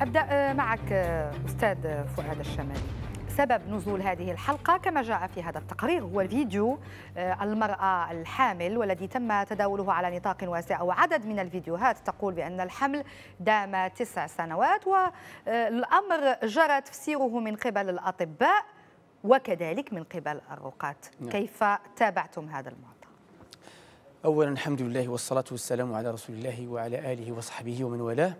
أبدأ آه، معك آه، أستاذ آه، فؤاد الشمالي سبب نزول هذه الحلقة كما جاء في هذا التقرير هو فيديو المرأة الحامل والذي تم تداوله على نطاق واسع وعدد من الفيديوهات تقول بأن الحمل دام تسع سنوات والأمر جرى تفسيره من قبل الأطباء وكذلك من قبل الرقاة نعم. كيف تابعتم هذا المعطى؟ أولا الحمد لله والصلاة والسلام على رسول الله وعلى آله وصحبه ومن والاه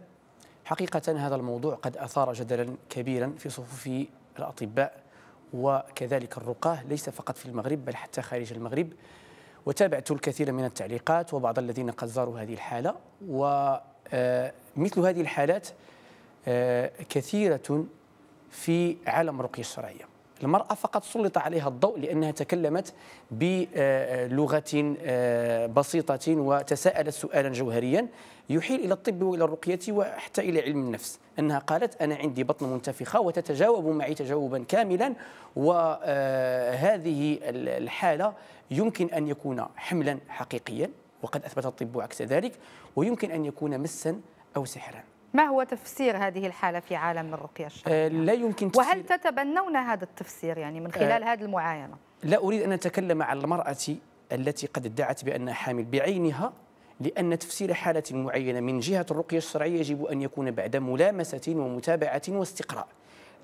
حقيقة هذا الموضوع قد أثار جدلا كبيرا في صفوف الأطباء وكذلك الرقاة ليس فقط في المغرب بل حتى خارج المغرب وتابعت الكثير من التعليقات وبعض الذين قد زاروا هذه الحالة ومثل آه، هذه الحالات آه، كثيرة في عالم الرقية الشرعية المرأة فقط سلط عليها الضوء لأنها تكلمت بلغة آه، بسيطة وتساءلت سؤالا جوهريا يحيل إلى الطب وإلى الرقية وحتى إلى علم النفس أنها قالت أنا عندي بطن منتفخة وتتجاوب معي تجاوبا كاملا وهذه آه، الحالة يمكن أن يكون حملا حقيقيا وقد أثبت الطب عكس ذلك ويمكن أن يكون مسا أو سحرا ما هو تفسير هذه الحالة في عالم الرقية الشرعية؟ آه، لا يمكن يعني تفسير وهل تتبنون هذا التفسير يعني من آه، خلال هذه المعاينة؟ لا أريد أن أتكلم عن المرأة التي قد ادعت بأنها حامل بعينها لأن تفسير حالة معينة من جهة الرقية الشرعية يجب أن يكون بعد ملامسة ومتابعة واستقراء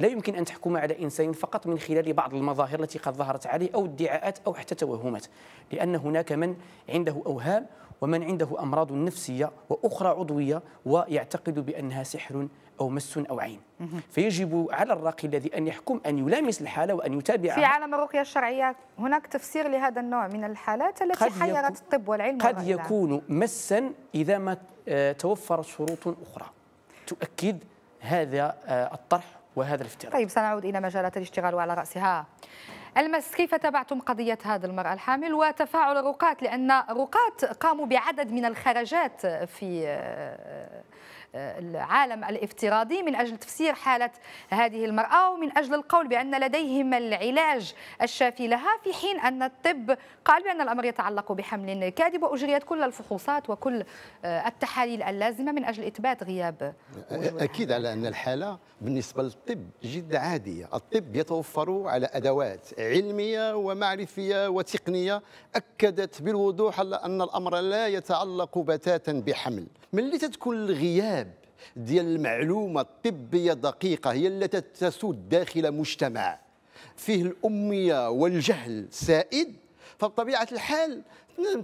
لا يمكن أن تحكم على إنسان فقط من خلال بعض المظاهر التي قد ظهرت عليه أو ادعاءات أو حتى توهمات لأن هناك من عنده أوهام ومن عنده أمراض نفسية وأخرى عضوية ويعتقد بأنها سحر أو مس أو عين فيجب على الراقي الذي أن يحكم أن يلامس الحالة وأن يتابع في عالم الرقية الشرعية هناك تفسير لهذا النوع من الحالات التي حيرت الطب والعلم قد يكون مسا إذا ما آه، توفرت شروط أخرى تؤكد هذا آه، الطرح وهذا الافتراء طيب سنعود إلى مجالات الاشتغال وعلى رأسها المس كيف تابعتم قضية هذا المرأة الحامل وتفاعل الرقاة لأن الرقاة قاموا بعدد من الخرجات في العالم الافتراضي من أجل تفسير حالة هذه المرأة ومن أجل القول بأن لديهم العلاج الشافي لها في حين أن الطب قال بأن الأمر يتعلق بحمل كاذب وأجريت كل الفحوصات وكل آه، التحاليل اللازمة من أجل إثبات غياب أكيد على أن الحالة بالنسبة للطب جد عادية الطب يتوفر على أدوات علمية ومعرفية وتقنية أكدت بالوضوح أن الأمر لا يتعلق بتاتا بحمل ملي تتكون الغياب ديال المعلومه الطبيه الدقيقه هي التي تسود داخل مجتمع فيه الاميه والجهل سائد فبطبيعه الحال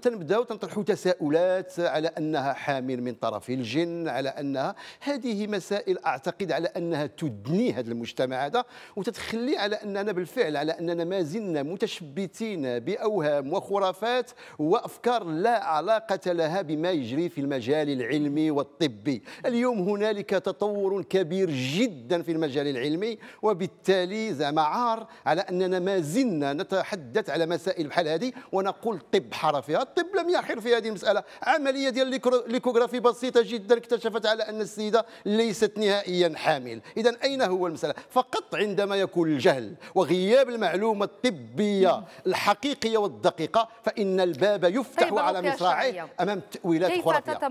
تنبداو تنطرحوا تساؤلات على انها حامل من طرف الجن على انها هذه مسائل اعتقد على انها تدني هذا المجتمع هذا وتتخلي على اننا بالفعل على اننا ما زلنا متشبتين باوهام وخرافات وافكار لا علاقه لها بما يجري في المجال العلمي والطبي اليوم هنالك تطور كبير جدا في المجال العلمي وبالتالي زعما عار على اننا ما زلنا نتحدث على مسائل بحال هذه ونقول طب حرف فيها الطب لم يحر في هذه المسألة عملية ديال الليكوغرافي بسيطة جدا اكتشفت على أن السيدة ليست نهائيا حامل إذا أين هو المسألة فقط عندما يكون الجهل وغياب المعلومة الطبية نعم. الحقيقية والدقيقة فإن الباب يفتح طيب، على مصراعيه أمام تأويلات خرافية